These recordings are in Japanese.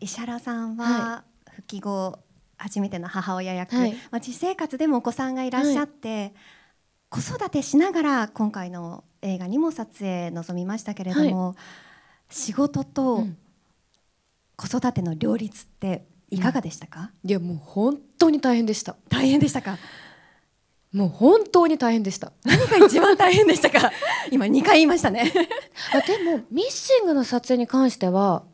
石原さんは復帰後、初めての母親役、はい、まあ、実生活でもお子さんがいらっしゃって、子育てしながら今回の映画にも撮影臨みましたけれども、仕事と子育ての両立っていかがでしたか、うん、いやもう本当に大変でした大変でしたかもう本当に大変でした何が一番大変でしたか今2回言いましたね あでもミッシングの撮影に関しては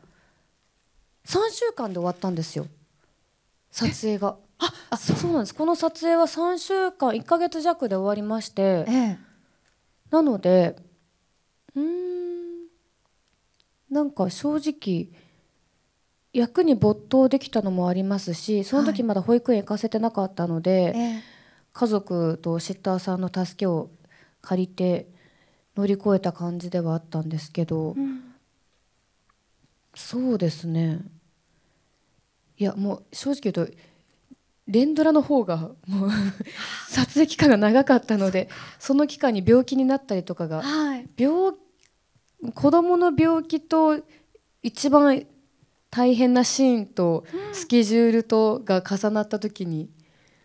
3週間で終わったんですよ撮影があそうなんですこの撮影は3週間1か月弱で終わりまして、ええ、なのでうんなんか正直役に没頭できたのもありますしその時まだ保育園行かせてなかったので、はいえ、家族とシッターさんの助けを借りて乗り越えた感じではあったんですけど、うん、そうですねいやもう正直言うと連ドラの方がもう撮影 期間が長かったのでその期間に病気になったりとかが、はい、病子どもの病気と一番大変なシーンとスケジュールとが重なった時に、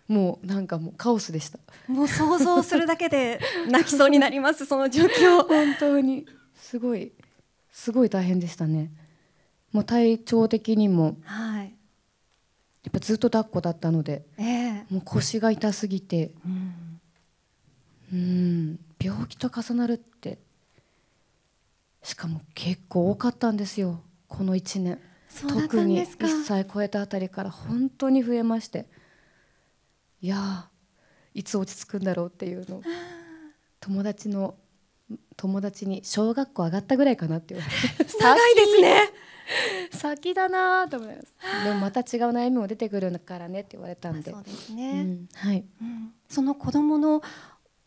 もうなんかもうカオスでしたもう想像するだけで 泣きそうになりますその状況本当にすごいすごい大変でしたね、もう体調的にも、はい、やっぱずっと抱っこだったので、えー、もう腰が痛すぎて、うん、うん病気と重なるってしかも結構多かったんですよこの1年特に1歳超えたあたりから本当に増えましていやいつ落ち着くんだろうっていうの友達の友達に小学校上がったぐらいかなって言われて 長いですね 先だなと思いますでもまた違う悩みも出てくるからねって言われたんで、そうですね、うん、はい、うん、その子供の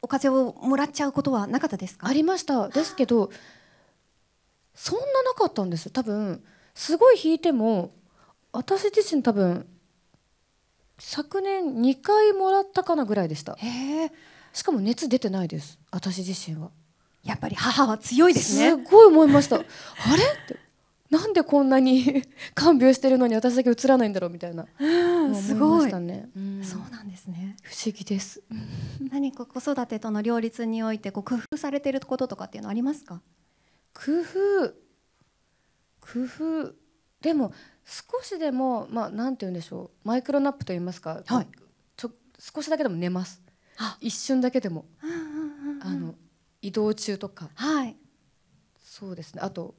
お風邪をもらっちゃうことはなかったですかありましたですけどそんななかったんです多分すごい引いても私自身多分昨年2回もらったかなぐらいでしたえしかも熱出てないです私自身はやっぱり母は強いですねすごい思いましたあれってなんでこんなに 看病してるのに私だけ映らないんだろうみたいな、うん、すごい、ねそうなんですね不思議です 何か子育てとの両立においてこう工夫されてることとかっていうのありますか工夫工夫でも少しでもまあなんて言うんでしょうマイクロナップと言いますか、はい、ちょ少しだけでも寝ます一瞬だけでも、うんうんうんうん、あの移動中とか、はい、そうですねあと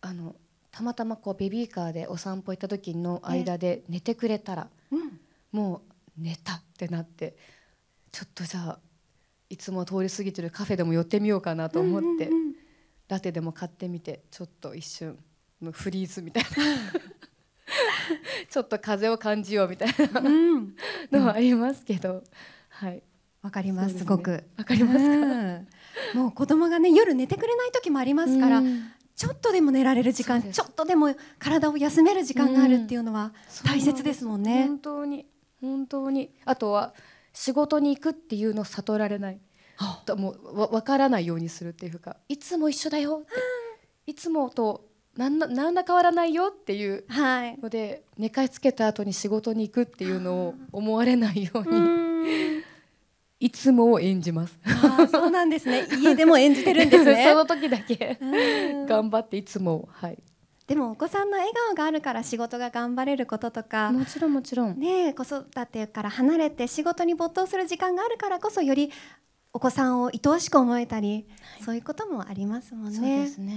あのたまたまこうベビーカーでお散歩行った時の間で寝てくれたら、うん、もう寝たってなってちょっとじゃあいつも通り過ぎてるカフェでも寄ってみようかなと思って、うんうんうん、ラテでも買ってみてちょっと一瞬フリーズみたいな ちょっと風を感じようみたいな、うん、のはありますけど、うん、はいわかります、ね、すごくわかりますか、うん、もう子供がね夜寝てくれない時もありますから、うん、ちょっとでも寝られる時間ちょっとでも体を休める時間があるっていうのは大切ですもんね。うん、ん本当に本当にあとは仕事に行くっていうのを悟られない、はもうわ分からないようにするっていうかいつも一緒だよって、いつもと何ら何変わらないよっていうので、はい、寝かしつけた後に仕事に行くっていうのを思われないように。いつも演じます。あ、そうなんですね。家でも演じてるんですね。その時だけ頑張っていつもはい。でもお子さんの笑顔があるから仕事が頑張れることとかもちろんもちろんね子育てから離れて仕事に没頭する時間があるからこそよりお子さんを愛おしく思えたり、はい、そういうこともありますもんね。そうですね